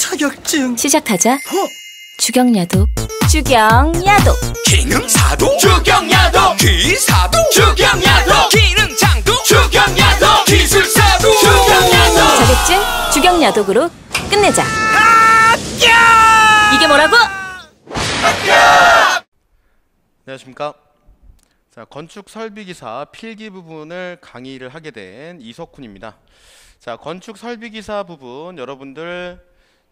자격증 시작하자 허! 어? 주경야독 주경야독 기능사도 주경야독 기사도 주경야독 기능장도 주경야독 기술사도 주경야독 자격증 주경야독으로 끝내자 이게 뭐라고? 안녕하십니까 자, 건축 설비 기사 필기 부분을 강의를 하게 된 이석훈입니다. 자, 건축 설비 기사 부분 여러분들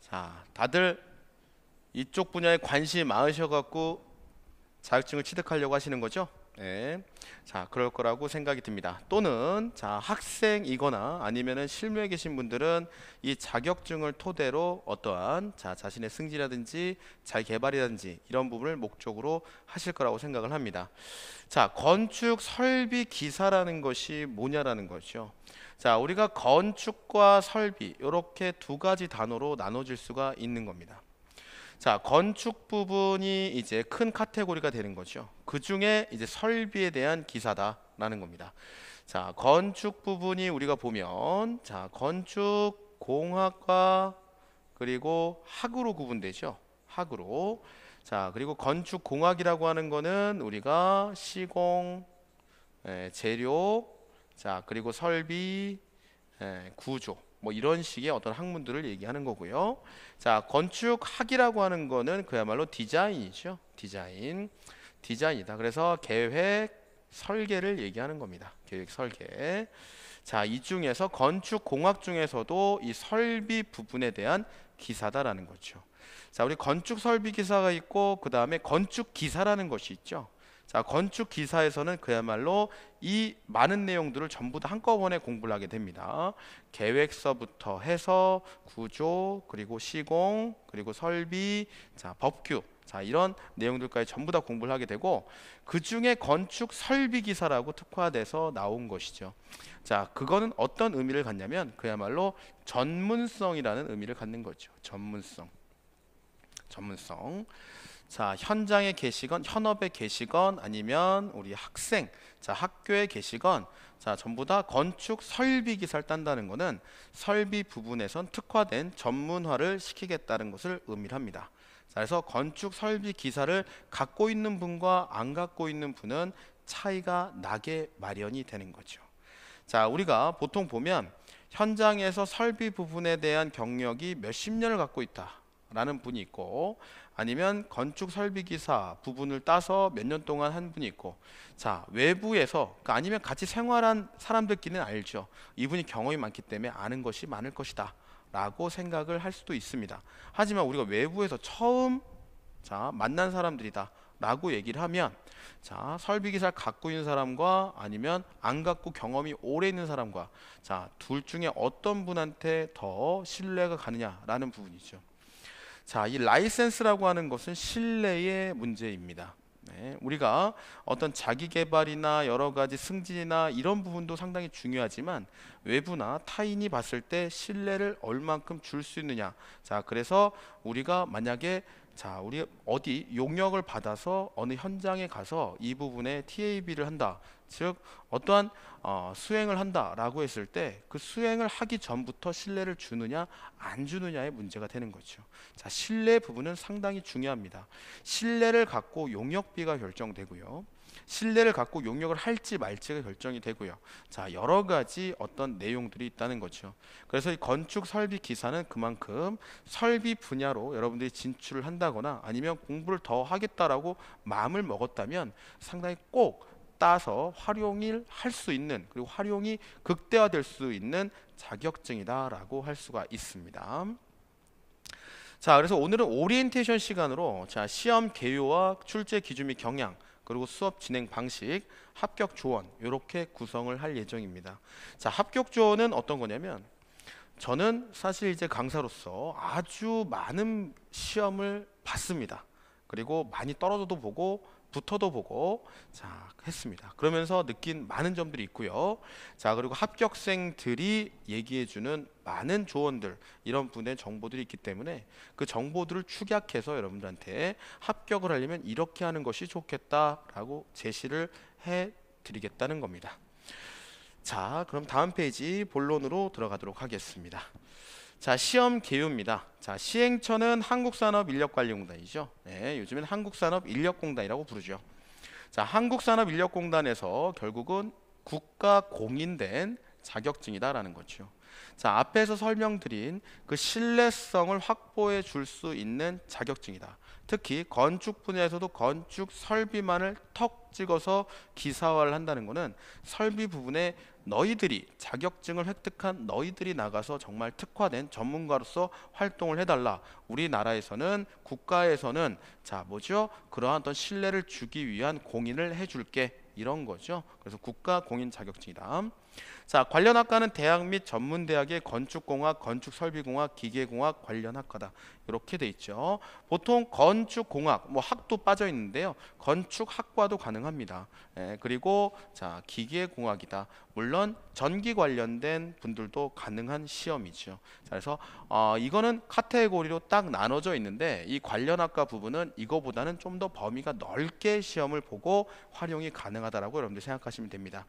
자, 다들 이쪽 분야에 관심이 많으셔갖고 자격증을 취득하려고 하시는 거죠? 네. 자, 그럴 거라고 생각이 듭니다. 또는 자, 학생이거나 아니면은 실무에 계신 분들은 이 자격증을 토대로 어떠한 자, 자신의 승진이라든지 자 개발이라든지 이런 부분을 목적으로 하실 거라고 생각을 합니다. 자, 건축 설비 기사라는 것이 뭐냐라는 거죠. 자, 우리가 건축과 설비 이렇게 두 가지 단어로 나눠질 수가 있는 겁니다. 자, 건축 부분이 이제 큰 카테고리가 되는 거죠. 그 중에 이제 설비에 대한 기사다라는 겁니다. 자, 건축 부분이 우리가 보면 자, 건축 공학과 그리고 학으로 구분되죠. 학으로. 자, 그리고 건축 공학이라고 하는 거는 우리가 시공, 에, 예, 재료, 자 그리고 설비 예, 구조 뭐 이런 식의 어떤 학문들을 얘기하는 거고요. 자 건축학이라고 하는 거는 그야말로 디자인이죠. 디자인 디자인이다. 그래서 계획 설계를 얘기하는 겁니다. 계획 설계. 자, 이 중에서 건축 공학 중에서도 이 설비 부분에 대한 기사다라는 거죠. 자, 우리 건축 설비 기사가 있고 그다음에 건축 기사라는 것이 있죠. 자, 건축 기사에서는 그야말로 이 많은 내용들을 전부 다 한꺼번에 공부를 하게 됩니다. 계획서부터 해서 구조, 그리고 시공, 그리고 설비, 자, 법규. 자, 이런 내용들까지 전부 다 공부를 하게 되고 그중에 건축 설비 기사라고 특화돼서 나온 것이죠. 자, 그거는 어떤 의미를 갖냐면 그야말로 전문성이라는 의미를 갖는 거죠. 전문성. 전문성. 자, 현장에 계시건 현업에 계시건 아니면 우리 학생, 자, 학교에 계시건 자, 전부 다 건축 설비 기사를 딴다는 것은 설비 부분에선 특화된 전문화를 시키겠다는 것을 의미합니다. 자, 그래서 건축 설비 기사를 갖고 있는 분과 안 갖고 있는 분은 차이가 나게 마련이 되는 거죠. 자, 우리가 보통 보면 현장에서 설비 부분에 대한 경력이 몇 십 년을 갖고 있다. 라는 분이 있고 아니면 건축 설비 기사 부분을 따서 몇 년 동안 한 분이 있고 자 외부에서 그러니까 아니면 같이 생활한 사람들끼리는 알죠 이분이 경험이 많기 때문에 아는 것이 많을 것이다 라고 생각을 할 수도 있습니다 하지만 우리가 외부에서 처음 자 만난 사람들이다 라고 얘기를 하면 자 설비기사를 갖고 있는 사람과 아니면 안 갖고 경험이 오래 있는 사람과 자 둘 중에 어떤 분한테 더 신뢰가 가느냐라는 부분이죠 자, 이 라이센스라고 하는 것은 신뢰의 문제입니다. 네, 우리가 어떤 자기 개발이나 여러 가지 승진이나 이런 부분도 상당히 중요하지만 외부나 타인이 봤을 때 신뢰를 얼만큼 줄 수 있느냐. 자, 그래서 우리가 만약에 자, 우리 어디 용역을 받아서 어느 현장에 가서 이 부분에 TAB를 한다. 즉 어떠한 어, 수행을 한다라고 했을 때 그 수행을 하기 전부터 신뢰를 주느냐 안 주느냐의 문제가 되는 거죠. 자, 신뢰 부분은 상당히 중요합니다. 신뢰를 갖고 용역비가 결정되고요. 신뢰를 갖고 용역을 할지 말지가 결정이 되고요. 자, 여러 가지 어떤 내용들이 있다는 거죠. 그래서 이 건축 설비 기사는 그만큼 설비 분야로 여러분들이 진출을 한다거나 아니면 공부를 더 하겠다라고 마음을 먹었다면 상당히 꼭 따서 활용을 할 수 있는 그리고 활용이 극대화될 수 있는 자격증이다라고 할 수가 있습니다. 자, 그래서 오늘은 오리엔테이션 시간으로 자, 시험 개요와 출제 기준 및 경향 그리고 수업 진행 방식, 합격 조언 이렇게 구성을 할 예정입니다. 자, 합격 조언은 어떤 거냐면 저는 사실 이제 강사로서 아주 많은 시험을 봤습니다. 그리고 많이 떨어져도 보고 부터도 보고 자 했습니다. 그러면서 느낀 많은 점들이 있고요. 자 그리고 합격생들이 얘기해주는 많은 조언들 이런 분의 정보들이 있기 때문에 그 정보들을 축약해서 여러분들한테 합격을 하려면 이렇게 하는 것이 좋겠다라고 제시를 해드리겠다는 겁니다. 자 그럼 다음 페이지 본론으로 들어가도록 하겠습니다. 자 시험 개요입니다. 자 시행처는 한국산업인력관리공단이죠. 네, 요즘엔 한국산업인력공단이라고 부르죠. 자 한국산업인력공단에서 결국은 국가 공인된 자격증이다라는 거죠. 자 앞에서 설명드린 그 신뢰성을 확보해 줄 수 있는 자격증이다. 특히 건축 분야에서도 건축 설비만을 턱 찍어서 기사화를 한다는 것은 설비 부분에 너희들이 자격증을 획득한 너희들이 나가서 정말 특화된 전문가로서 활동을 해달라. 우리나라에서는 국가에서는 자 뭐죠? 그러한 어떤 신뢰를 주기 위한 공인을 해줄게 이런 거죠. 그래서 국가 공인 자격증이다. 자, 관련 학과는 대학 및 전문 대학의 건축공학, 건축설비공학, 기계공학 관련 학과다. 이렇게 돼 있죠. 보통 건축공학, 뭐 학도 빠져 있는데요. 건축학과도 가능합니다. 예, 그리고 자, 기계공학이다. 물론 전기 관련된 분들도 가능한 시험이죠. 자, 그래서 어, 이거는 카테고리로 딱 나눠져 있는데 이 관련 학과 부분은 이거보다는 좀 더 범위가 넓게 시험을 보고 활용이 가능하다라고 여러분들 생각하시면 됩니다.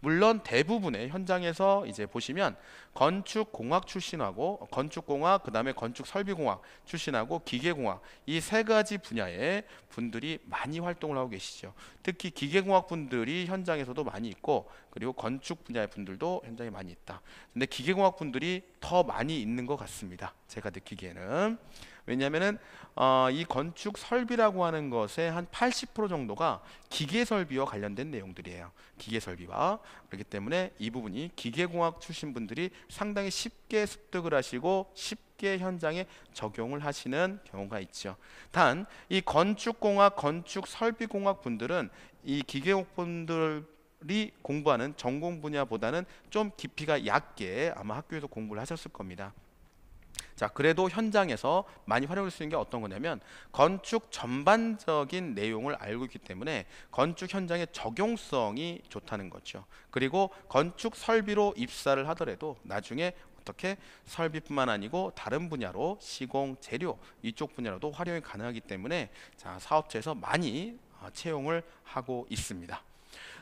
물론 대부분의 현장에서 이제 보시면 건축공학 출신하고 어, 건축공학 그다음에 건축설비공학 출신하고 기계공학 이 세 가지 분야의 분들이 많이 활동을 하고 계시죠. 특히 기계공학 분들이 현장에서도 많이 있고 그리고 건축 분야의 분들도 현장에 많이 있다. 근데 기계공학 분들이 더 많이 있는 것 같습니다. 제가 느끼기에는 왜냐하면은 어, 이 건축 설비라고 하는 것의 한 80% 정도가 기계 설비와 관련된 내용들이에요. 기계 설비와 그렇기 때문에 이 부분이 기계공학 출신 분들이 상당히 쉽게 습득을 하시고 쉽게 현장에 적용을 하시는 경우가 있죠. 단 이 건축공학, 건축 설비공학 분들은 이 기계공 학 분들 이 공부하는 전공 분야보다는 좀 깊이가 얕게 아마 학교에서 공부를 하셨을 겁니다. 자, 그래도 현장에서 많이 활용할 수 있는 게 어떤 거냐면 건축 전반적인 내용을 알고 있기 때문에 건축 현장의 적용성이 좋다는 거죠. 그리고 건축 설비로 입사를 하더라도 나중에 어떻게 설비뿐만 아니고 다른 분야로 시공, 재료 이쪽 분야로도 활용이 가능하기 때문에 자, 사업체에서 많이 어, 채용을 하고 있습니다.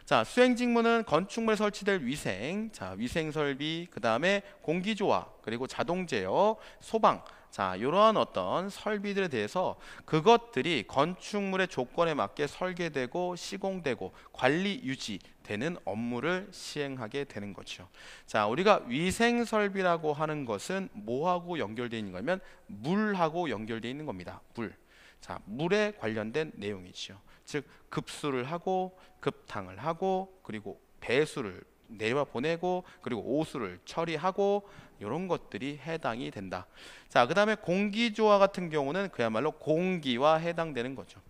자, 수행 직무는 건축물에 설치될 위생, 자, 위생 설비, 그다음에 공기 조화, 그리고 자동 제어, 소방 자, 이러한 어떤 설비들에 대해서 그것들이 건축물의 조건에 맞게 설계되고 시공되고 관리 유지 되는 업무를 시행하게 되는 거죠. 자, 우리가 위생 설비라고 하는 것은 뭐하고 연결되어 있는 거면 물하고 연결되어 있는 겁니다. 물. 자, 물에 관련된 내용이죠 즉 급수를 하고 급탕을 하고 그리고 배수를 내와 보내고 그리고 오수를 처리하고 이런 것들이 해당이 된다. 자, 그다음에 공기조화 같은 경우는 그야말로 공기와 해당되는 거죠.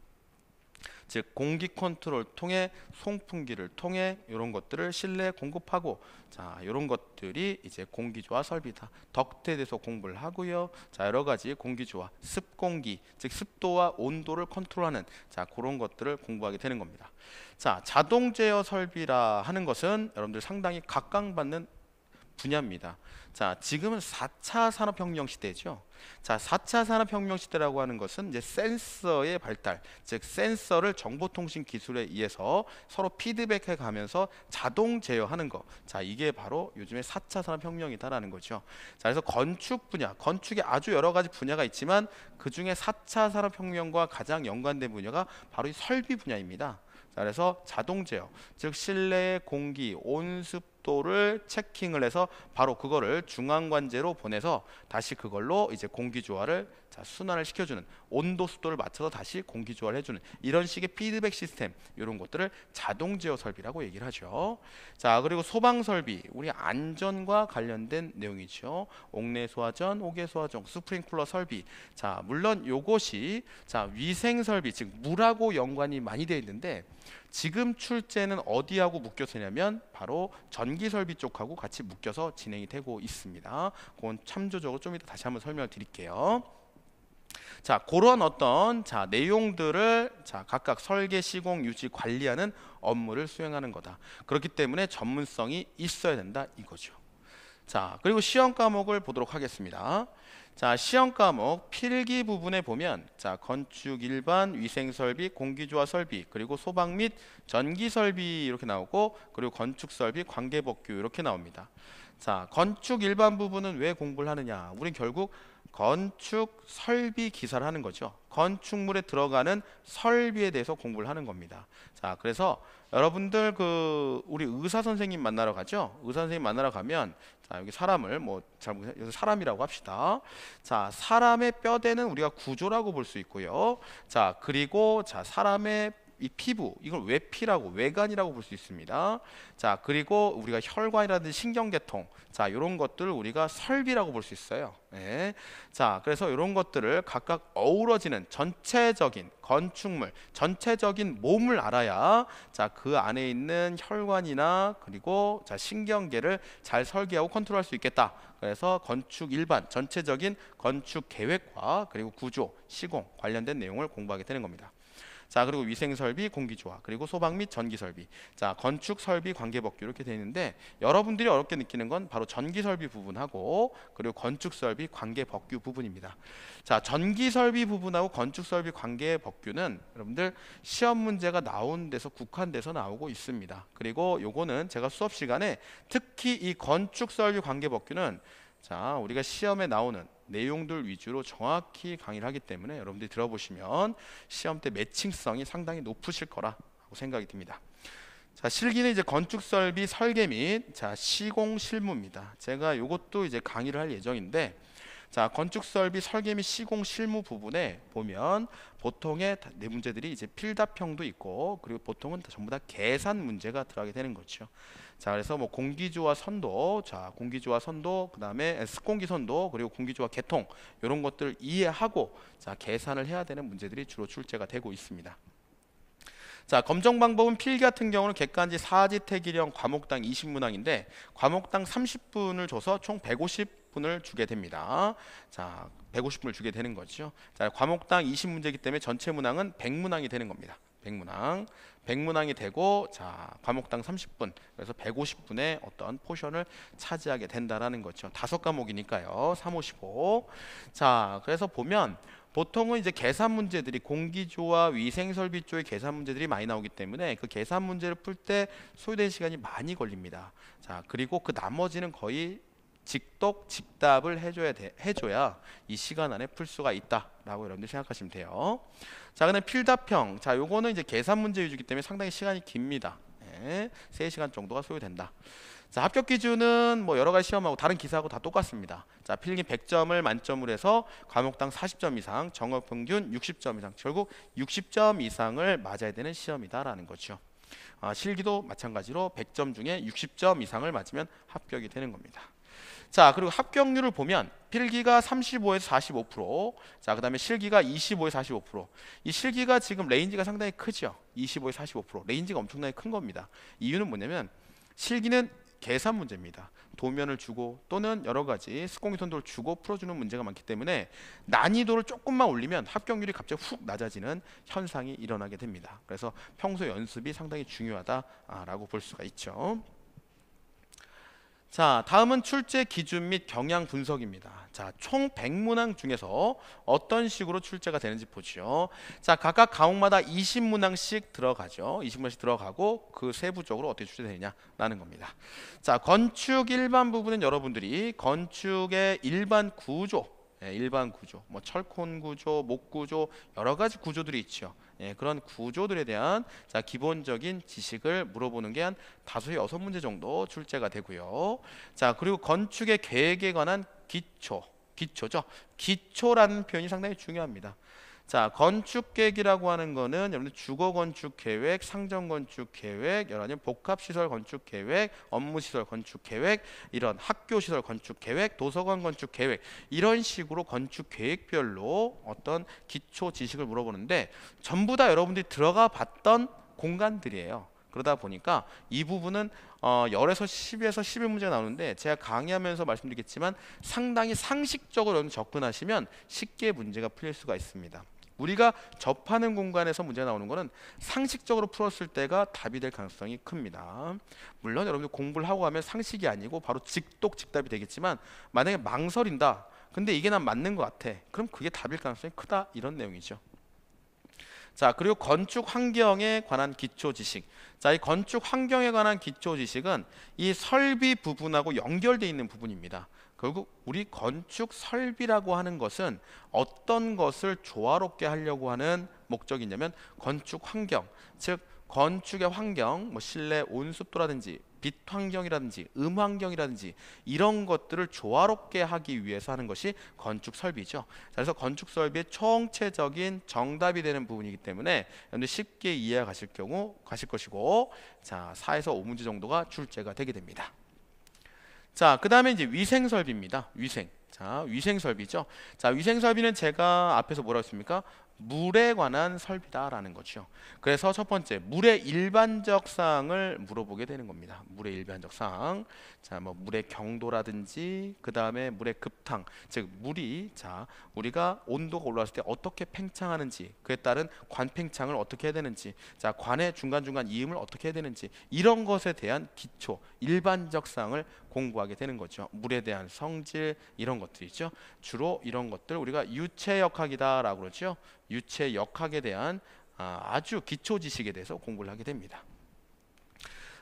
즉 공기 컨트롤 통해 송풍기를 통해 이런 것들을 실내에 공급하고 자 이런 것들이 이제 공기조화 설비다 덕트에 대서 공부를 하고요 자 여러 가지 공기조화 습공기 즉 습도와 온도를 컨트롤하는 자 그런 것들을 공부하게 되는 겁니다 자 자동 제어 설비라 하는 것은 여러분들 상당히 각광받는 분야입니다. 자, 지금은 4차 산업혁명 시대죠. 자, 4차 산업혁명 시대라고 하는 것은 이제 센서의 발달, 즉 센서를 정보통신 기술에 의해서 서로 피드백해 가면서 자동 제어하는 것. 자, 이게 바로 요즘의 4차 산업혁명이다라는 거죠. 자, 그래서 건축 분야, 건축에 아주 여러 가지 분야가 있지만 그 중에 4차 산업혁명과 가장 연관된 분야가 바로 이 설비 분야입니다. 그래서 자동 제어, 즉 실내의 공기, 온습도를 체킹을 해서 바로 그거를 중앙관제로 보내서 다시 그걸로 이제 공기 조화를 자, 순환을 시켜주는 온도 습도를 맞춰서 다시 공기 조화를 해주는 이런 식의 피드백 시스템 이런 것들을 자동 제어 설비라고 얘기를 하죠. 자 그리고 소방 설비 우리 안전과 관련된 내용이죠. 옥내 소화전, 옥외 소화전, 스프링쿨러 설비. 자 물론 요것이 자 위생 설비 즉 물하고 연관이 많이 되어 있는데 지금 출제는 어디하고 묶여서냐면 바로 전기 설비 쪽하고 같이 묶여서 진행이 되고 있습니다. 그건 참조적으로 좀 이따 다시 한번 설명을 드릴게요. 자, 그런 어떤 자, 내용들을 자, 각각 설계, 시공, 유지, 관리하는 업무를 수행하는 거다. 그렇기 때문에 전문성이 있어야 된다 이거죠. 자, 그리고 시험 과목을 보도록 하겠습니다. 자, 시험 과목 필기 부분에 보면 자, 건축 일반 위생 설비, 공기 조화 설비, 그리고 소방 및 전기 설비 이렇게 나오고 그리고 건축 설비, 관계 법규 이렇게 나옵니다. 자, 건축 일반 부분은 왜 공부를 하느냐? 우린 결국 건축 설비 기사를 하는 거죠. 건축물에 들어가는 설비에 대해서 공부를 하는 겁니다. 자, 그래서 여러분들 그 우리 의사 선생님 만나러 가죠. 의사 선생님 만나러 가면 자, 여기 사람을 뭐잘 여기 사람이라고 합시다. 자, 사람의 뼈대는 우리가 구조라고 볼 수 있고요. 자, 그리고 자, 사람의 이 피부 이걸 외피라고 외관이라고 볼 수 있습니다. 자 그리고 우리가 혈관이라든지 신경계통 자 이런 것들 우리가 설비라고 볼 수 있어요. 예. 자 그래서 이런 것들을 각각 어우러지는 전체적인 건축물 전체적인 몸을 알아야 자 그 안에 있는 혈관이나 그리고 자 신경계를 잘 설계하고 컨트롤할 수 있겠다. 그래서 건축 일반 전체적인 건축 계획과 그리고 구조 시공 관련된 내용을 공부하게 되는 겁니다. 자 그리고 위생설비, 공기조화, 그리고 소방 및 전기설비, 자 건축설비 관계법규 이렇게 되어 있는데 여러분들이 어렵게 느끼는 건 바로 전기설비 부분하고 그리고 건축설비 관계법규 부분입니다. 자 전기설비 부분하고 건축설비 관계법규는 여러분들 시험 문제가 나온 데서 국한돼서 나오고 있습니다. 그리고 요거는 제가 수업 시간에 특히 이 건축설비 관계법규는 자 우리가 시험에 나오는 내용들 위주로 정확히 강의를 하기 때문에 여러분들이 들어보시면 시험 때 매칭성이 상당히 높으실 거라고 생각이 듭니다. 자, 실기는 이제 건축 설비 설계 및 자, 시공 실무입니다. 제가 이것도 이제 강의를 할 예정인데 자 건축 설비 설계 및 시공 실무 부분에 보면 보통의 네 문제들이 이제 필답형도 있고 그리고 보통은 전부 다 계산 문제가 들어가게 되는 거죠. 자 그래서 뭐공기조화 선도, 자공기조화 선도, 그 다음에 습공기 선도 그리고 공기조화 개통 이런 것들을 이해하고 자 계산을 해야 되는 문제들이 주로 출제가 되고 있습니다. 자 검정 방법은 필기 같은 경우는 객관지 사지태기령 과목당 20문항인데 과목당 30분을 줘서 총150 150분을 주게 됩니다. 자, 150분을 주게 되는 거죠. 자, 과목당 20문제이기 때문에 전체 문항은 100문항이 되는 겁니다. 100문항. 100문항이 되고 자, 과목당 30분. 그래서 150분의 어떤 포션을 차지하게 된다라는 거죠. 다섯 과목이니까요. 355. 자, 그래서 보면 보통은 이제 계산 문제들이 공기조화 위생설비 쪽의 계산 문제들이 많이 나오기 때문에 그 계산 문제를 풀 때 소요된 시간이 많이 걸립니다. 자, 그리고 그 나머지는 거의 직독 직답을 해줘야 돼, 해줘야 이 시간 안에 풀 수가 있다라고 여러분들 생각하시면 돼요. 자, 그다음 필답형. 자, 요거는 이제 계산 문제 위주기 때문에 상당히 시간이 깁니다. 예, 3시간 정도가 소요된다. 자, 합격 기준은 뭐 여러 가지 시험하고 다른 기사하고 다 똑같습니다. 자, 필기 100점을 만점으로 해서 과목당 40점 이상, 정업 평균 60점 이상, 결국 60점 이상을 맞아야 되는 시험이다라는 거죠. 아, 실기도 마찬가지로 100점 중에 60점 이상을 맞으면 합격이 되는 겁니다. 자 그리고 합격률을 보면 필기가 35에서 45%, 자 그다음에 실기가 25에서 45%. 이 실기가 지금 레인지가 상당히 크죠. 25에서 45%. 레인지가 엄청나게 큰 겁니다. 이유는 뭐냐면 실기는 계산 문제입니다. 도면을 주고 또는 여러 가지 스공유턴도를 주고 풀어주는 문제가 많기 때문에 난이도를 조금만 올리면 합격률이 갑자기 훅 낮아지는 현상이 일어나게 됩니다. 그래서 평소 연습이 상당히 중요하다라고 볼 수가 있죠. 자, 다음은 출제 기준 및 경향 분석입니다. 자, 총 100문항 중에서 어떤 식으로 출제가 되는지 보죠. 자, 각각 과목마다 20문항씩 들어가죠. 20문항씩 들어가고 그 세부적으로 어떻게 출제되느냐라는 겁니다. 자, 건축 일반 부분은 여러분들이 건축의 일반 구조 예, 일반 구조, 뭐 철콘 구조, 목 구조 여러 가지 구조들이 있죠. 예, 그런 구조들에 대한 자, 기본적인 지식을 물어보는 게 한 다섯 여섯 문제 정도 출제가 되고요. 자 그리고 건축의 계획에 관한 기초 기초죠. 기초라는 표현이 상당히 중요합니다. 자, 건축 계획이라고 하는 거는 여러분 주거 건축 계획, 상정 건축 계획, 여러 가지 복합 시설 건축 계획, 업무 시설 건축 계획, 이런 학교 시설 건축 계획, 도서관 건축 계획 이런 식으로 건축 계획별로 어떤 기초 지식을 물어보는데 전부 다 여러분들이 들어가 봤던 공간들이에요. 그러다 보니까 이 부분은 어, 10에서 10에서 11문제가 나오는데 제가 강의하면서 말씀드리겠지만 상당히 상식적으로 접근하시면 쉽게 문제가 풀릴 수가 있습니다. 우리가 접하는 공간에서 문제가 나오는 것은 상식적으로 풀었을 때가 답이 될 가능성이 큽니다. 물론 여러분들 공부를 하고 가면 상식이 아니고 바로 직독 직답이 되겠지만 만약에 망설인다. 근데 이게 난 맞는 것 같아. 그럼 그게 답일 가능성이 크다. 이런 내용이죠. 자 그리고 건축 환경에 관한 기초 지식 자이 건축 환경에 관한 기초 지식은 이 설비 부분하고 연결돼 있는 부분입니다 결국 우리 건축 설비라고 하는 것은 어떤 것을 조화롭게 하려고 하는 목적이냐면 건축 환경, 즉 건축의 환경, 뭐 실내 온습도라든지 빛 환경이라든지 음 환경이라든지 이런 것들을 조화롭게 하기 위해서 하는 것이 건축 설비죠. 그래서 건축 설비의 총체적인 정답이 되는 부분이기 때문에 여러분들 쉽게 이해하실 경우 가실 것이고 자, 4에서 5문제 정도가 출제가 되게 됩니다. 자, 그 다음에 이제 위생 설비입니다. 위생. 자, 위생 설비죠. 자, 위생 설비는 제가 앞에서 뭐라고 했습니까? 물에 관한 설비다라는 거죠. 그래서 첫 번째 물의 일반적 사항을 물어보게 되는 겁니다. 물의 일반적 사항, 자뭐 물의 경도라든지 그 다음에 물의 급탕, 즉 물이 자 우리가 온도가 올라왔을 때 어떻게 팽창하는지 그에 따른 관팽창을 어떻게 해야 되는지, 자 관의 중간 중간 이음을 어떻게 해야 되는지 이런 것에 대한 기초 일반적 사항을 공부하게 되는 거죠. 물에 대한 성질 이런 것들이죠. 주로 이런 것들 우리가 유체역학이다라고 그러죠. 유체 역학에 대한 아, 아주 기초 지식에 대해서 공부를 하게 됩니다.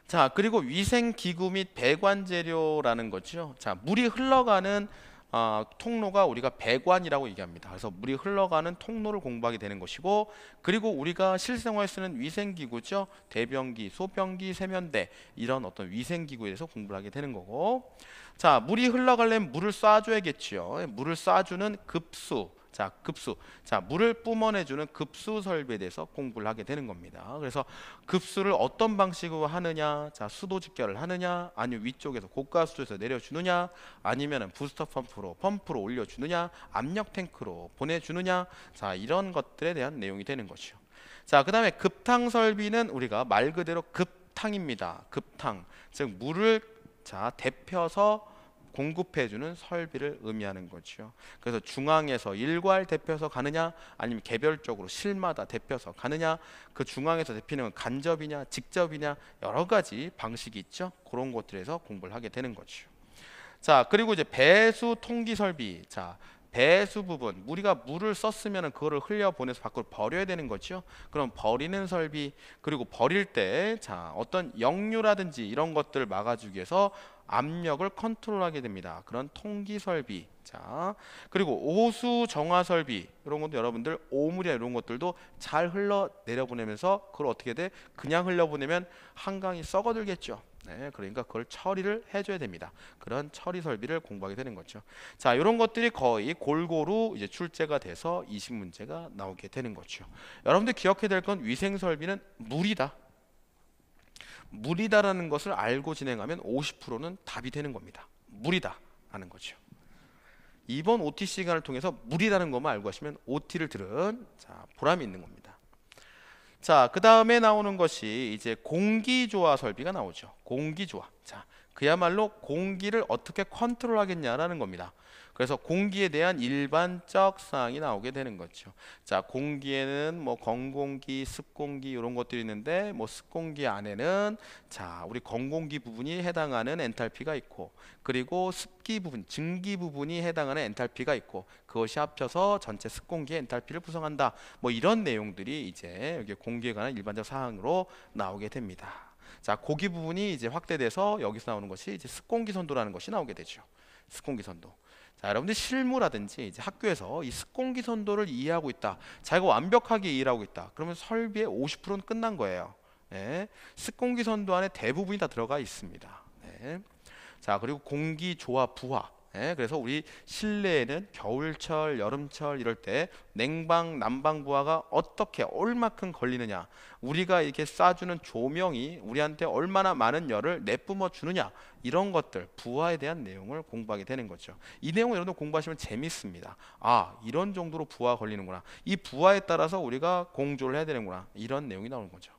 자, 그리고 위생 기구 및 배관 재료라는 거죠. 자, 물이 흘러가는 어, 통로가 우리가 배관이라고 얘기합니다. 그래서 물이 흘러가는 통로를 공부하게 되는 것이고 그리고 우리가 실생활에 쓰는 위생기구죠. 대변기, 소변기, 세면대 이런 어떤 위생기구에 대해서 공부를 하게 되는 거고 자 물이 흘러가려면 물을 쏴줘야겠지 물을 쏴주는 급수 자 급수 자 물을 뿜어내주는 급수 설비에 대해서 공부를 하게 되는 겁니다 그래서 급수를 어떤 방식으로 하느냐 자 수도 집결을 하느냐 아니면 위쪽에서 고가 수에서 조 내려주느냐 아니면 부스터 펌프로 펌프로 올려주느냐 압력 탱크로 보내주느냐 자 이런 것들에 대한 내용이 되는 것이죠 자그 다음에 급탕 설비는 우리가 말 그대로 급탕입니다 급탕 즉 물을 자 데펴서 공급해주는 설비를 의미하는 거지요. 그래서 중앙에서 일괄 대표서 가느냐, 아니면 개별적으로 실마다 대표서 가느냐, 그 중앙에서 대피는 간접이냐, 직접이냐 여러 가지 방식이 있죠. 그런 것들에서 공부를 하게 되는 거지 자, 그리고 이제 배수 통기 설비. 자, 배수 부분 우리가 물을 썼으면 그거를 흘려보내서 밖으로 버려야 되는 거죠 그럼 버리는 설비 그리고 버릴 때 자 어떤 역류라든지 이런 것들을 막아주기 위해서 압력을 컨트롤하게 됩니다 그런 통기 설비 자 그리고 오수 정화 설비 이런 것도 여러분들 오물이나 이런 것들도 잘 흘러 내려보내면서 그걸 어떻게 돼 그냥 흘려보내면 한강이 썩어들겠죠 네, 그러니까 그걸 처리를 해줘야 됩니다. 그런 처리 설비를 공부하게 되는 거죠. 자, 이런 것들이 거의 골고루 이제 출제가 돼서 20문제가 나오게 되는 거죠. 여러분들 기억해야 될 건 위생 설비는 물이다. 물이다라는 것을 알고 진행하면 50%는 답이 되는 겁니다. 물이다 라는 거죠. 이번 OT 시간을 통해서 물이라는 것만 알고 하시면 OT를 들은 자, 보람이 있는 겁니다. 자, 그 다음에 나오는 것이 이제 공기조화 설비가 나오죠. 공기조화. 자, 그야말로 공기를 어떻게 컨트롤 하겠냐라는 겁니다. 그래서 공기에 대한 일반적 사항이 나오게 되는 거죠. 자, 공기에는 뭐 건공기, 습공기 이런 것들이 있는데 뭐 습공기 안에는 자, 우리 건공기 부분이 해당하는 엔탈피가 있고 그리고 습기 부분, 증기 부분이 해당하는 엔탈피가 있고 그것이 합쳐서 전체 습공기의 엔탈피를 구성한다. 뭐 이런 내용들이 이제 여기 공기에 관한 일반적 사항으로 나오게 됩니다. 자, 고기 부분이 이제 확대돼서 여기서 나오는 것이 이제 습공기 선도라는 것이 나오게 되죠. 습공기 선도. 자, 여러분들 실무라든지 이제 학교에서 이 습공기 선도를 이해하고 있다. 자기가 완벽하게 이해하고 있다. 그러면 설비의 50%는 끝난 거예요. 네. 습공기 선도 안에 대부분이 다 들어가 있습니다. 네. 자, 그리고 공기 조화 부화. 예, 그래서 우리 실내에는 겨울철, 여름철 이럴 때 냉방, 난방 부하가 어떻게 얼마큼 걸리느냐, 우리가 이렇게 쏴주는 조명이 우리한테 얼마나 많은 열을 내뿜어 주느냐 이런 것들 부하에 대한 내용을 공부하게 되는 거죠. 이 내용을 여러분 공부하시면 재밌습니다. 아, 이런 정도로 부하 걸리는구나. 이 부하에 따라서 우리가 공조를 해야 되는구나. 이런 내용이 나오는 거죠.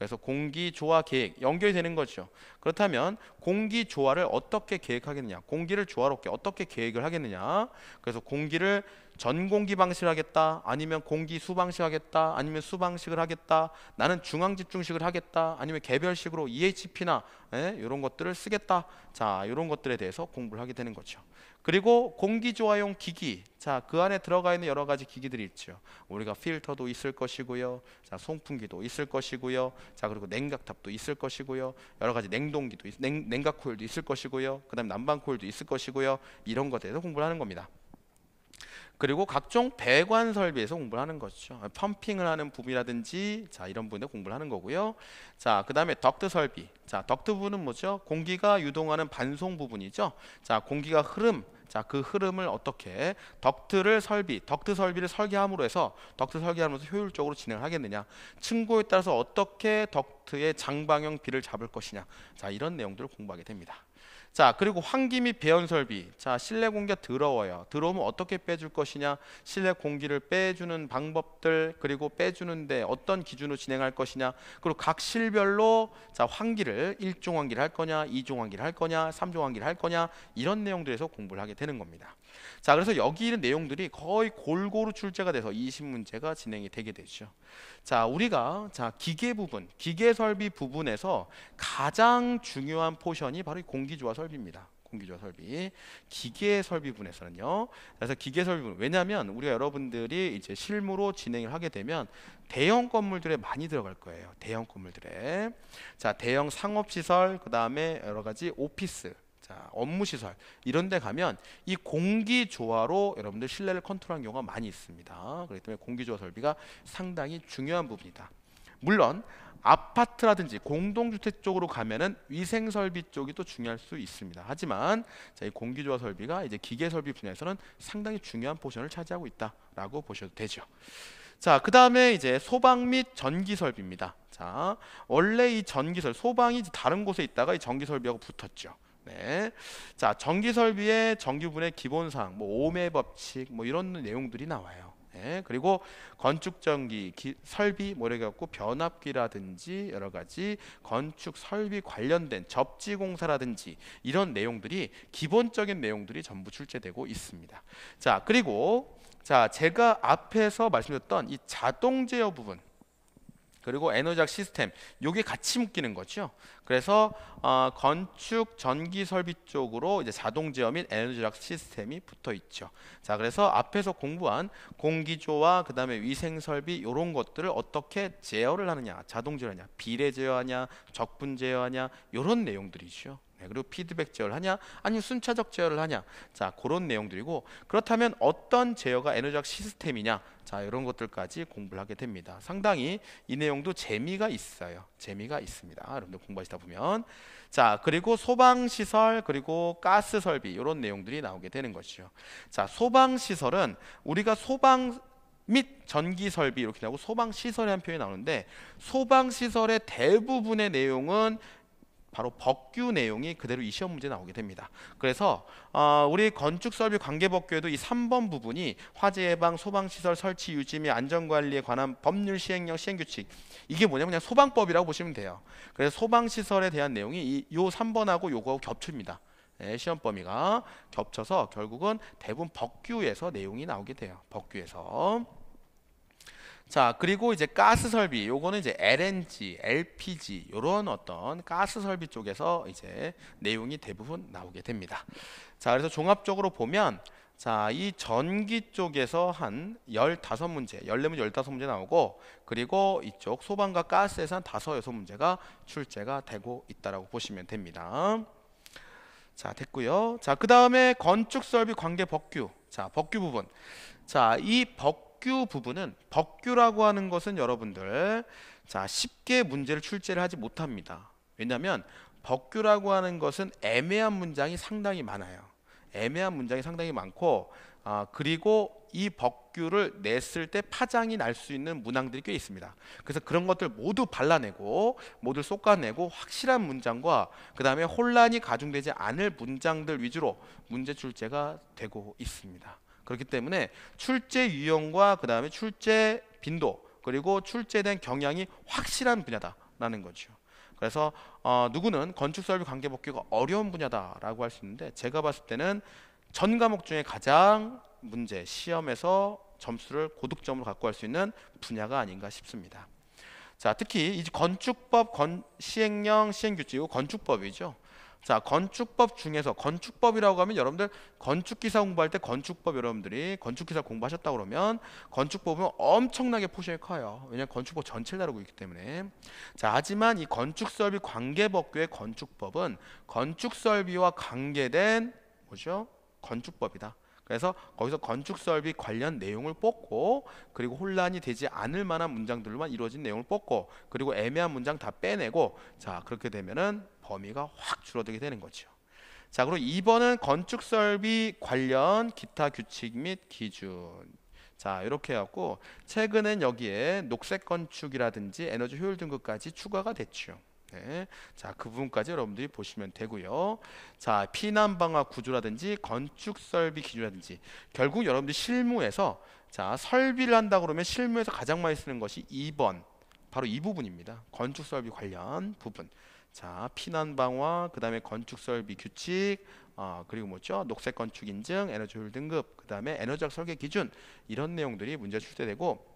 그래서 공기 조화 계획 연결되는 이 거죠. 그렇다면 공기 조화를 어떻게 계획하겠느냐? 공기를 조화롭게 어떻게 계획을 하겠느냐? 그래서 공기를 전공기 방식을 하겠다 아니면 공기 수방식 하겠다 아니면 수방식을 하겠다 나는 중앙 집중식을 하겠다 아니면 개별식으로 EHP나 에? 예, 이런 것들을 쓰겠다 자 이런 것들에 대해서 공부를 하게 되는 거죠 그리고 공기조화용 기기 자그 안에 들어가 있는 여러 가지 기기들이 있죠 우리가 필터도 있을 것이고요 자 송풍기도 있을 것이고요 자 그리고 냉각탑도 있을 것이고요 여러 가지 냉동기도 냉, 냉각 코일도 있을 것이고요 그 다음에 난방 코일도 있을 것이고요 이런 것에 대해서 공부를 하는 겁니다 그리고 각종 배관 설비에서 공부를 하는 것이죠. 펌핑을 하는 부분이라든지 자 이런 부분에 공부를 하는 거고요. 자 그다음에 덕트 설비. 자 덕트 부분은 뭐죠? 공기가 유동하는 반송 부분이죠. 자 공기가 흐름. 자그 흐름을 어떻게 덕트를 설비, 덕트 설비를 설계함으로 해서 덕트 설계하면서 효율적으로 진행을 하겠느냐. 층고에 따라서 어떻게 덕트의 장방형 비를 잡을 것이냐. 자 이런 내용들을 공부하게 됩니다. 자 그리고 환기 및 배연 설비 자 실내 공기가 더러워요 더러우면 어떻게 빼줄 것이냐 실내 공기를 빼주는 방법들 그리고 빼주는데 어떤 기준으로 진행할 것이냐 그리고 각 실별로 자 환기를 일종 환기를 할 거냐 이종 환기를 할 거냐 삼종 환기를 할 거냐 이런 내용들에서 공부를 하게 되는 겁니다 자, 그래서 여기 있는 내용들이 거의 골고루 출제가 돼서 2 0 문제가 진행이 되게 되죠. 자, 우리가 자, 기계 부분, 기계 설비 부분에서 가장 중요한 포션이 바로 이 공기 조화 설비입니다. 공기조화 설비, 기계 설비 분에서는요. 그래서 기계 설비 분 왜냐하면 우리가 여러분들이 이제 실무로 진행을 하게 되면 대형 건물들에 많이 들어갈 거예요. 대형 건물들에 자 대형 상업 시설 그 다음에 여러 가지 오피스 자, 업무 시설 이런 데 가면 이 공기 조화로 여러분들 실내를 컨트롤한 경우가 많이 있습니다. 그렇기 때문에 공기 조화 설비가 상당히 중요한 부분이다. 물론 아파트라든지 공동주택 쪽으로 가면은 위생 설비 쪽이 또 중요할 수 있습니다. 하지만 자, 이 공기 조화 설비가 이제 기계 설비 분야에서는 상당히 중요한 포션을 차지하고 있다라고 보셔도 되죠. 자, 그 다음에 이제 소방 및 전기 설비입니다. 자, 원래 이 전기설, 소방이 다른 곳에 있다가 이 전기 설비하고 붙었죠. 네. 자, 전기 설비의 전기분의 기본상뭐오매 법칙, 뭐 이런 내용들이 나와요. 네. 그리고 건축 전기 기, 설비 뭐래 갖고 변압기라든지 여러 가지 건축 설비 관련된 접지 공사라든지 이런 내용들이 기본적인 내용들이 전부 출제되고 있습니다. 자, 그리고 자, 제가 앞에서 말씀드렸던 이 자동 제어 부분 그리고 에너지학 시스템 요게 같이 묶이는 거죠. 그래서 어, 건축 전기 설비 쪽으로 이제 자동 제어 및 에너지학 시스템이 붙어 있죠. 자, 그래서 앞에서 공부한 공기조화 그다음에 위생 설비 요런 것들을 어떻게 제어를 하느냐, 자동 제어하냐, 비례 제어하냐, 적분 제어하냐 요런 내용들이죠. 네, 그리고 피드백 제어를 하냐 아니면 순차적 제어를 하냐 자 그런 내용들이고 그렇다면 어떤 제어가 에너지학 시스템이냐 자 이런 것들까지 공부를 하게 됩니다 상당히 이 내용도 재미가 있어요 재미가 있습니다 여러분들 공부하시다 보면 자 그리고 소방시설 그리고 가스설비 이런 내용들이 나오게 되는 것이죠 자 소방시설은 우리가 소방 및 전기 설비 이렇게 나오고 소방 시설이라는 표현이 나오는데 소방 시설의 대부분의 내용은 바로 법규 내용이 그대로 이 시험 문제 에 나오게 됩니다. 그래서 어, 우리 건축 설비 관계 법규에도 이 3번 부분이 화재 예방, 소방 시설 설치 유지 및 안전 관리에 관한 법률 시행령 시행 규칙 이게 뭐냐면 그냥 소방법이라고 보시면 돼요. 그래서 소방 시설에 대한 내용이 이, 요 3번하고 요거 겹칩니다. 네, 시험 범위가 겹쳐서 결국은 대부분 법규에서 내용이 나오게 돼요. 법규에서. 자 그리고 이제 가스 설비 요거는 이제 LNG, LPG 요런 어떤 가스 설비 쪽에서 이제 내용이 대부분 나오게 됩니다. 자 그래서 종합적으로 보면 자, 이 전기 쪽에서 한 15문제, 14문제, 15문제 나오고 그리고 이쪽 소방과 가스에서 한 5, 6문제가 출제가 되고 있다라고 보시면 됩니다. 자, 됐고요. 자, 그다음에 건축 설비 관계 법규. 자, 법규 부분. 자, 이법규 법규 부분은 법규라고 하는 것은 여러분들 자 쉽게 문제를 출제를 하지 못합니다. 왜냐하면 법규라고 하는 것은 애매한 문장이 상당히 많아요. 애매한 문장이 상당히 많고 아, 그리고 이 법규를 냈을 때 파장이 날 수 있는 문항들이 꽤 있습니다. 그래서 그런 것들 모두 발라내고 모두 쏟아내고 확실한 문장과 그 다음에 혼란이 가중되지 않을 문장들 위주로 문제 출제가 되고 있습니다. 그렇기 때문에 출제 유형과 그다음에 출제 빈도 그리고 출제된 경향이 확실한 분야다라는 거죠. 그래서 어, 누구는 건축 설비 관계 복귀가 어려운 분야다라고 할 수 있는데 제가 봤을 때는 전 과목 중에 가장 문제 시험에서 점수를 고득점으로 갖고 할 수 있는 분야가 아닌가 싶습니다. 자, 특히 이제 건축법 건, 시행령 시행규칙 이고 건축법이죠. 자 건축법 중에서 건축법이라고 하면 여러분들 건축기사 공부할 때 건축법 여러분들이 건축기사 공부하셨다 그러면 건축법은 엄청나게 포션이 커요 왜냐하면 건축법 전체를 다루고 있기 때문에 자 하지만 이 건축설비 관계법규의 건축법은 건축설비와 관계된 뭐죠 건축법이다 그래서 거기서 건축설비 관련 내용을 뽑고 그리고 혼란이 되지 않을 만한 문장들만 이루어진 내용을 뽑고 그리고 애매한 문장 다 빼내고 자 그렇게 되면은 범위가 확 줄어들게 되는 거죠. 자, 그리고 2번은 건축 설비 관련 기타 규칙 및 기준. 자, 이렇게 해갖고 최근엔 여기에 녹색 건축이라든지 에너지 효율 등급까지 추가가 됐죠. 네. 자, 그 부분까지 여러분들이 보시면 되고요. 자, 피난 방화 구조라든지 건축 설비 기준이라든지 결국 여러분들 실무에서 자, 설비를 한다 그러면 실무에서 가장 많이 쓰는 것이 2번. 바로 이 부분입니다. 건축 설비 관련 부분. 자 피난 방화 그 다음에 건축 설비 규칙 어, 아, 그리고 뭐죠 녹색 건축 인증 에너지 율 등급 그 다음에 에너지학 설계 기준 이런 내용들이 문제 출제되고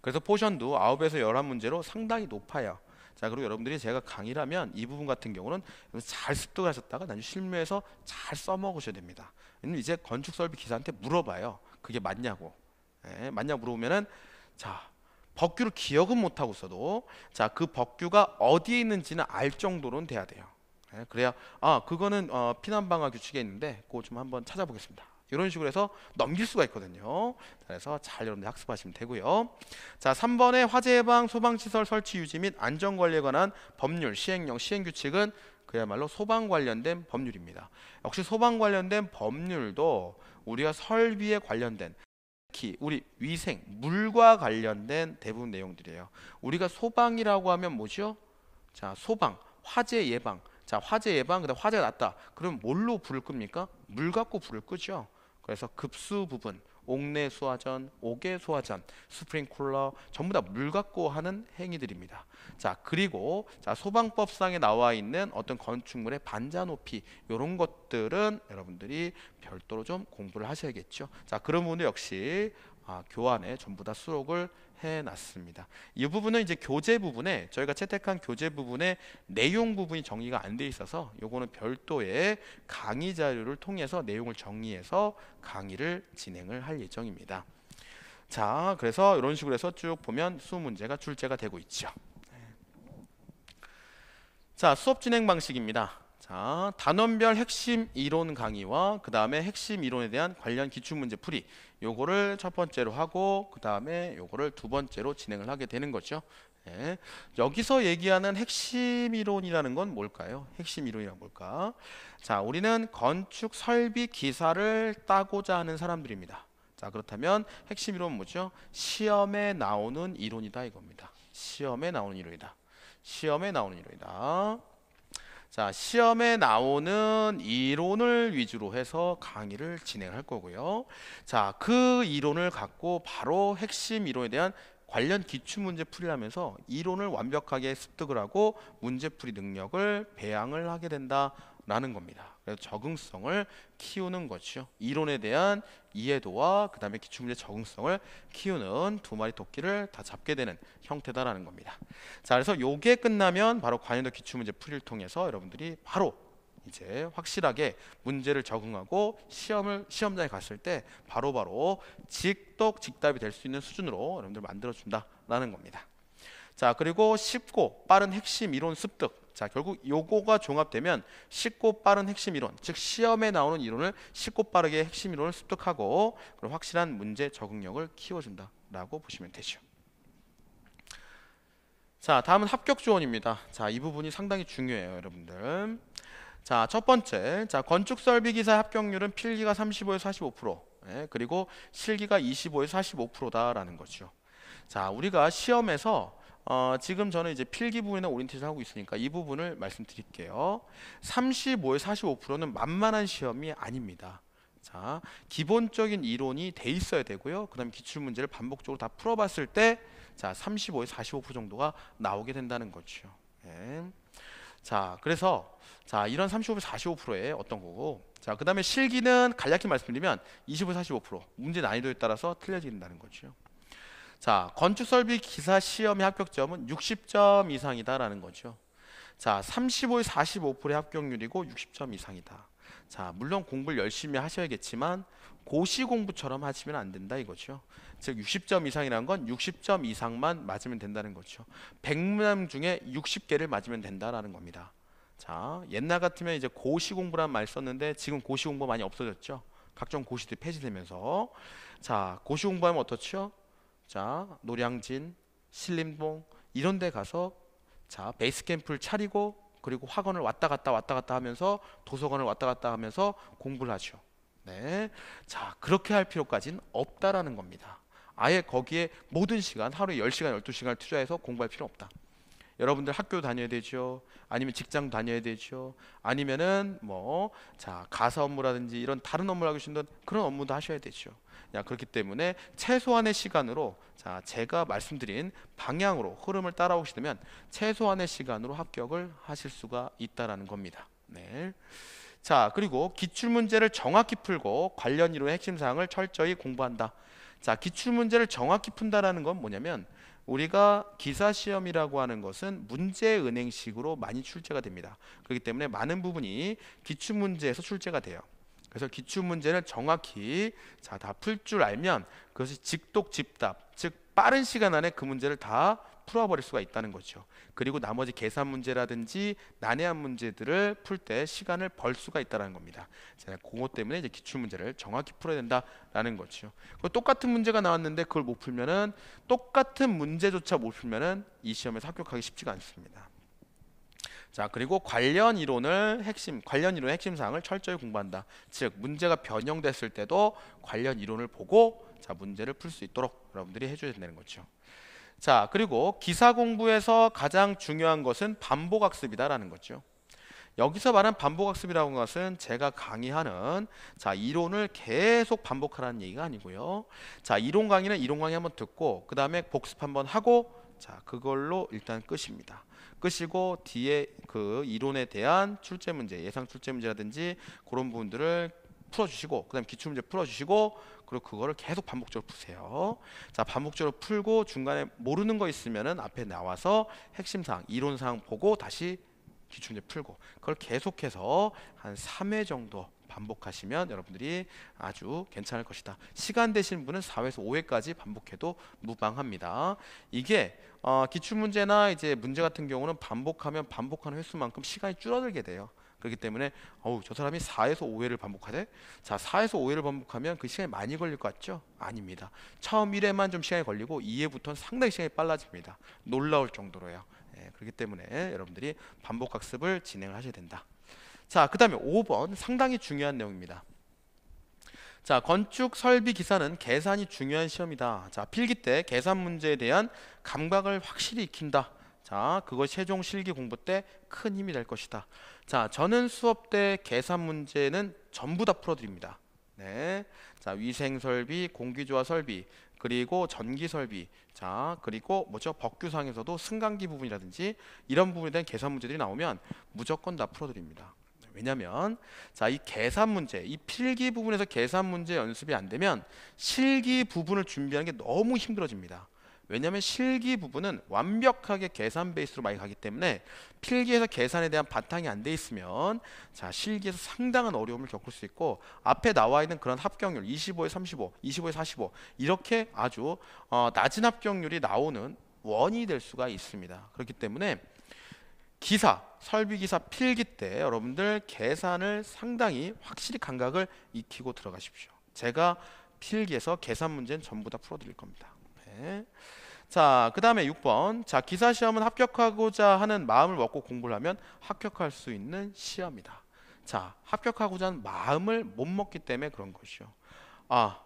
그래서 포션도 9에서 11문제로 상당히 높아요 자 그리고 여러분들이 제가 강의를 하면 이 부분 같은 경우는 잘 습득을 하셨다가 나중에 실무에서 잘 써먹으셔야 됩니다 왜냐 이제 건축 설비 기사한테 물어봐요 그게 맞냐고 예, 맞냐 물어보면은 자 법규를 기억은 못하고 서도자그 법규가 어디에 있는지는 알 정도로는 돼야 돼요 네, 그래야 아 그거는 어, 피난방화 규칙에 있는데 그거 좀 한번 찾아보겠습니다 이런 식으로 해서 넘길 수가 있거든요 그래서 잘 여러분들 학습하시면 되고요 자 3번에 화재예방 소방시설 설치 유지 및 안전관리에 관한 법률 시행령 시행규칙은 그야말로 소방 관련된 법률입니다 역시 소방 관련된 법률도 우리가 설비에 관련된 특히 우리 위생, 물과 관련된 대부분 내용들이에요. 우리가 소방이라고 하면 뭐죠? 자, 소방, 화재 예방. 자, 화재 예방, 그다음 화재 났다. 그럼 뭘로 불을 끕니까? 물 갖고 불을 끄죠. 그래서 급수 부분, 옥내 수화전, 옥외 수화전, 스프링쿨러 전부 다 물 갖고 하는 행위들입니다. 자 그리고 자 소방법상에 나와 있는 어떤 건축물의 반자 높이 이런 것들은 여러분들이 별도로 좀 공부를 하셔야겠죠. 자 그런 분도 역시 아, 교환에 전부 다 수록을 해놨습니다. 이 부분은 이제 교재 부분에 저희가 채택한 교재 부분에 내용 부분이 정리가 안 돼 있어서 요거는 별도의 강의 자료를 통해서 내용을 정리해서 강의를 진행을 할 예정입니다. 자, 그래서 이런 식으로 해서 쭉 보면 수 문제가 출제가 되고 있죠. 자, 수업 진행 방식입니다. 자, 단원별 핵심 이론 강의와 그 다음에 핵심 이론에 대한 관련 기출문제 풀이 요거를 첫 번째로 하고 그 다음에 요거를 두 번째로 진행을 하게 되는 거죠 네. 여기서 얘기하는 핵심 이론이라는 건 뭘까요? 핵심 이론이란 뭘까? 자, 우리는 건축 설비 기사를 따고자 하는 사람들입니다 자, 그렇다면 핵심 이론은 뭐죠? 시험에 나오는 이론이다 이겁니다 시험에 나오는 이론이다 시험에 나오는 이론이다 자, 시험에 나오는 이론을 위주로 해서 강의를 진행할 거고요. 자, 그 이론을 갖고 바로 핵심 이론에 대한 관련 기출 문제 풀이하면서 이론을 완벽하게 습득을 하고 문제풀이 능력을 배양을 하게 된다라는 겁니다. 그래서 적응성을 키우는 것이죠. 이론에 대한 이해도와 그 다음에 기출문제 적응성을 키우는 두 마리 토끼를 다 잡게 되는 형태다라는 겁니다. 자, 그래서 요게 끝나면 바로 관여도 기출문제 풀이를 통해서 여러분들이 바로 이제 확실하게 문제를 적응하고 시험을 시험장에 갔을 때 바로바로 직독 직답이 될 수 있는 수준으로 여러분들 만들어 준다라는 겁니다. 자, 그리고 쉽고 빠른 핵심 이론 습득 자, 결국 요거가 종합되면 쉽고 빠른 핵심 이론, 즉 시험에 나오는 이론을 쉽고 빠르게 핵심 이론을 습득하고 그리고 확실한 문제 적응력을 키워준다라고 보시면 되죠. 자, 다음은 합격 조언입니다. 자, 이 부분이 상당히 중요해요, 여러분들. 자, 첫 번째. 자, 건축 설비 기사 합격률은 필기가 35에서 45%, 예, 그리고 실기가 25에서 45%다라는 거죠. 자, 우리가 시험에서 어, 지금 저는 이제 필기 부분이 오리엔테이션 하고 있으니까 이 부분을 말씀드릴게요. 35에 45%는 만만한 시험이 아닙니다. 자, 기본적인 이론이 돼 있어야 되고요. 그다음 기출 문제를 반복적으로 다 풀어봤을 때, 자, 35에 45% 정도가 나오게 된다는 거죠. 예. 자, 그래서 자 이런 35에서 45%의 어떤 거고, 자, 그 다음에 실기는 간략히 말씀드리면 25, 에45% 문제 난이도에 따라서 틀려진다는 거죠. 자, 건축설비 기사 시험의 합격점은 60점 이상이다라는 거죠. 자, 35에 45%의 합격률이고 60점 이상이다. 자, 물론 공부를 열심히 하셔야겠지만 고시 공부처럼 하시면 안 된다 이거죠. 즉 60점 이상이라는 건 60점 이상만 맞으면 된다는 거죠. 100문 중에 60개를 맞으면 된다라는 겁니다. 자, 옛날 같으면 이제 고시 공부란 말 썼는데 지금 고시 공부 많이 없어졌죠. 각종 고시도 폐지되면서 자, 고시 공부하면 어떻죠? 자 노량진, 신림봉 이런 데 가서 자 베이스 캠프를 차리고 그리고 학원을 왔다 갔다 왔다 갔다 하면서 도서관을 왔다 갔다 하면서 공부를 하죠. 네. 자, 그렇게 할 필요까지는 없다라는 겁니다. 아예 거기에 모든 시간 하루에 10시간, 12시간을 투자해서 공부할 필요 없다. 여러분들 학교 다녀야 되죠. 아니면 직장 다녀야 되죠. 아니면은 뭐 자 가사 업무라든지 이런 다른 업무를 하고 계신 그런 업무도 하셔야 되죠. 야, 그렇기 때문에 최소한의 시간으로 자 제가 말씀드린 방향으로 흐름을 따라오시면 최소한의 시간으로 합격을 하실 수가 있다라는 겁니다. 네. 자 그리고 기출문제를 정확히 풀고 관련 이론의 핵심 사항을 철저히 공부한다. 자 기출문제를 정확히 푼다라는 건 뭐냐면 우리가 기사 시험이라고 하는 것은 문제 은행식으로 많이 출제가 됩니다. 그렇기 때문에 많은 부분이 기출 문제에서 출제가 돼요. 그래서 기출 문제는 정확히 다 풀 줄 알면 그것이 직독 집답 즉 빠른 시간 안에 그 문제를 다 풀어버릴 수가 있다는 거죠. 그리고 나머지 계산 문제라든지 난해한 문제들을 풀 때 시간을 벌 수가 있다는 겁니다. 제가 그것 때문에 이제 기출 문제를 정확히 풀어야 된다라는 거죠. 똑같은 문제가 나왔는데 그걸 못 풀면은 똑같은 문제조차 못 풀면은 이 시험에서 합격하기 쉽지가 않습니다. 자 그리고 관련 이론을 핵심 관련 이론 핵심 사항을 철저히 공부한다. 즉 문제가 변형됐을 때도 관련 이론을 보고 자 문제를 풀 수 있도록 여러분들이 해줘야 된다는 거죠. 자, 그리고 기사 공부에서 가장 중요한 것은 반복 학습이다라는 거죠. 여기서 말한 반복 학습이라는 고하 것은 제가 강의하는 자, 이론을 계속 반복하라는 얘기가 아니고요. 자, 이론 강의는 이론 강의 한번 듣고 그다음에 복습 한번 하고 자, 그걸로 일단 끝입니다. 끝이고 뒤에 그 이론에 대한 출제 문제, 예상 출제 문제라든지 그런 부분들을 풀어주시고 그다음 기출 문제 풀어주시고 그리고 그거를 계속 반복적으로 푸세요. 자, 반복적으로 풀고 중간에 모르는 거 있으면은 앞에 나와서 핵심 사항, 이론 사항 보고 다시 기출문제 풀고 그걸 계속해서 한 3회 정도 반복하시면 여러분들이 아주 괜찮을 것이다. 시간 되신 분은 4회에서 5회까지 반복해도 무방합니다. 이게 어, 기출문제나 이제 문제 같은 경우는 반복하면 반복하는 횟수만큼 시간이 줄어들게 돼요. 그렇기 때문에 어우 저 사람이 4에서 5회를 반복하대. 자 4에서 5회를 반복하면 그 시간이 많이 걸릴 것 같죠? 아닙니다. 처음 1회만 좀 시간이 걸리고 2회부터는 상당히 시간이 빨라집니다. 놀라울 정도로요. 예, 그렇기 때문에 여러분들이 반복 학습을 진행을 하셔야 된다. 자, 그다음에 5번 상당히 중요한 내용입니다. 자, 건축 설비 기사는 계산이 중요한 시험이다. 자, 필기 때 계산 문제에 대한 감각을 확실히 익힌다. 자, 그것 이 세종 실기 공부 때 큰 힘이 될 것이다. 자, 저는 수업 때 계산 문제는 전부 다 풀어드립니다. 네. 자, 위생 설비, 공기조화 설비, 그리고 전기 설비, 자, 그리고 뭐죠? 법규상에서도 승강기 부분이라든지 이런 부분에 대한 계산 문제들이 나오면 무조건 다 풀어드립니다. 네, 왜냐면 자이 계산 문제 이 필기 부분에서 계산 문제 연습이 안 되면 실기 부분을 준비하는 게 너무 힘들어집니다 왜냐하면 실기 부분은 완벽하게 계산 베이스로 많이 가기 때문에 필기에서 계산에 대한 바탕이 안 돼 있으면 자 실기에서 상당한 어려움을 겪을 수 있고 앞에 나와 있는 그런 합격률 25에 35, 25에 45 이렇게 아주 어, 낮은 합격률이 나오는 원이 될 수가 있습니다. 그렇기 때문에 기사, 설비기사 필기 때 여러분들 계산을 상당히 확실히 감각을 익히고 들어가십시오. 제가 필기에서 계산 문제는 전부 다 풀어드릴 겁니다. 자, 그 다음에 6번. 자, 기사 시험은 합격하고자 하는 마음을 먹고 공부를 하면 합격할 수 있는 시험이다. 자, 합격하고자 하는 마음을 못 먹기 때문에 그런 것이요. 아,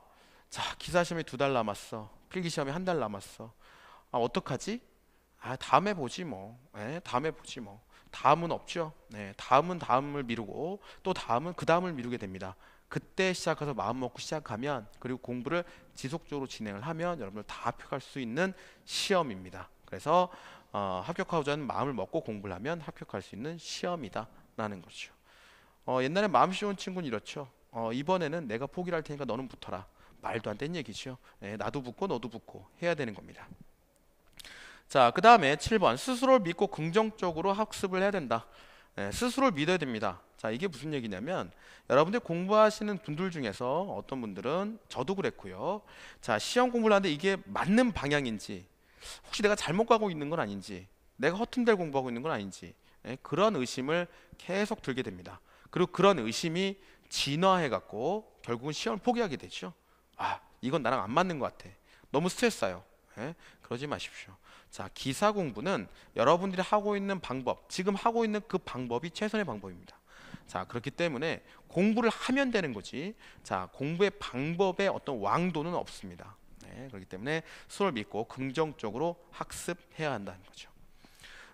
자, 기사 시험이 두 달 남았어. 필기 시험이 한 달 남았어. 아, 어떡하지? 아, 다음에 보지 뭐. 에? 예, 다음에 보지 뭐. 다음은 없죠. 네, 다음은 다음을 미루고 또 다음은 그 다음을 미루게 됩니다. 그때 시작해서 마음먹고 시작하면 그리고 공부를 지속적으로 진행을 하면 여러분들 다 합격할 수 있는 시험입니다. 그래서 어, 합격하고자 하는 마음을 먹고 공부를 하면 합격할 수 있는 시험이다라는 거죠. 어, 옛날에 마음 쉬운 친구는 이렇죠. 어, 이번에는 내가 포기를 할 테니까 너는 붙어라. 말도 안 되는 얘기죠. 네, 나도 붙고 너도 붙고 해야 되는 겁니다. 자, 그 다음에 7번 스스로를 믿고 긍정적으로 학습을 해야 된다. 예, 스스로를 믿어야 됩니다. 자, 이게 무슨 얘기냐면 여러분들 공부하시는 분들 중에서 어떤 분들은 저도 그랬고요. 자, 시험 공부를 하는데 이게 맞는 방향인지 혹시 내가 잘못 가고 있는 건 아닌지 내가 허튼 데 공부하고 있는 건 아닌지 예, 그런 의심을 계속 들게 됩니다. 그리고 그런 의심이 진화해 갖고 결국은 시험을 포기하게 되죠. 아, 이건 나랑 안 맞는 것 같아. 너무 스트레스 쌓여. 예? 그러지 마십시오. 자, 기사 공부는 여러분들이 하고 있는 방법, 지금 하고 있는 그 방법이 최선의 방법입니다. 자, 그렇기 때문에 공부를 하면 되는 거지. 자, 공부의 방법에 어떤 왕도는 없습니다. 네, 그렇기 때문에 수를 믿고 긍정적으로 학습해야 한다는 거죠.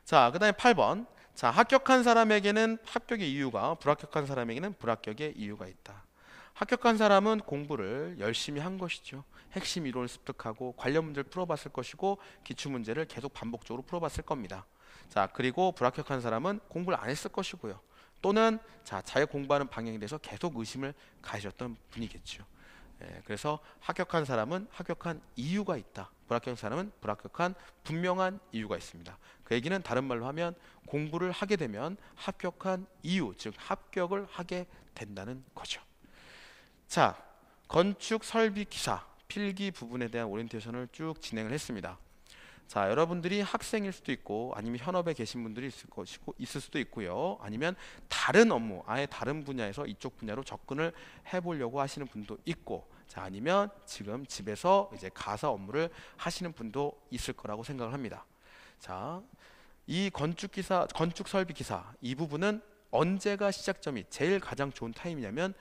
자, 그다음에 8번. 자, 합격한 사람에게는 합격의 이유가 불합격한 사람에게는 불합격의 이유가 있다. 합격한 사람은 공부를 열심히 한 것이죠. 핵심 이론을 습득하고 관련 문제를 풀어봤을 것이고 기출 문제를 계속 반복적으로 풀어봤을 겁니다. 자 그리고 불합격한 사람은 공부를 안 했을 것이고요. 또는 자 자기 공부하는 방향에 대해서 계속 의심을 가지셨던 분이겠죠. 예, 그래서 합격한 사람은 합격한 이유가 있다. 불합격한 사람은 불합격한 분명한 이유가 있습니다. 그 얘기는 다른 말로 하면 공부를 하게 되면 합격한 이유, 즉 합격을 하게 된다는 거죠. 자, 건축 설비 기사 필기 부분에 대한 오리엔테이션을 쭉 진행을 했습니다. 자, 여러분들이 학생일 수도 있고 아니면 현업에 계신 분들이 있을 것이고 있을 수도 있고요. 아니면 다른 업무, 아예 다른 분야에서 이쪽 분야로 접근을 해 보려고 하시는 분도 있고 자, 아니면 지금 집에서 이제 가사 업무를 하시는 분도 있을 거라고 생각을 합니다. 자, 이 건축 기사, 건축 설비 기사 이 부분은 언제가 시작점이 제일 가장 좋은 타임이냐면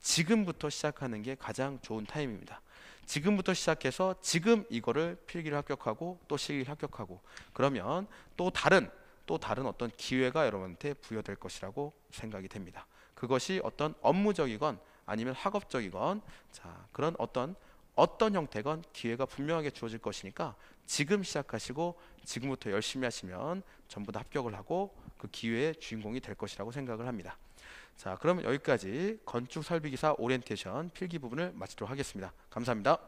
지금부터 시작하는 게 가장 좋은 타임입니다. 지금부터 시작해서 지금 이거를 필기를 합격하고 또 실기를 합격하고 그러면 또 다른 또 다른 어떤 기회가 여러분한테 부여될 것이라고 생각이 됩니다. 그것이 어떤 업무적이건 아니면 학업적이건 자 그런 어떤 어떤 형태건 기회가 분명하게 주어질 것이니까 지금 시작하시고 지금부터 열심히 하시면 전부 다 합격을 하고 그 기회의 주인공이 될 것이라고 생각을 합니다. 자, 그러면 여기까지 건축 설비기사 오리엔테이션 필기 부분을 마치도록 하겠습니다. 감사합니다.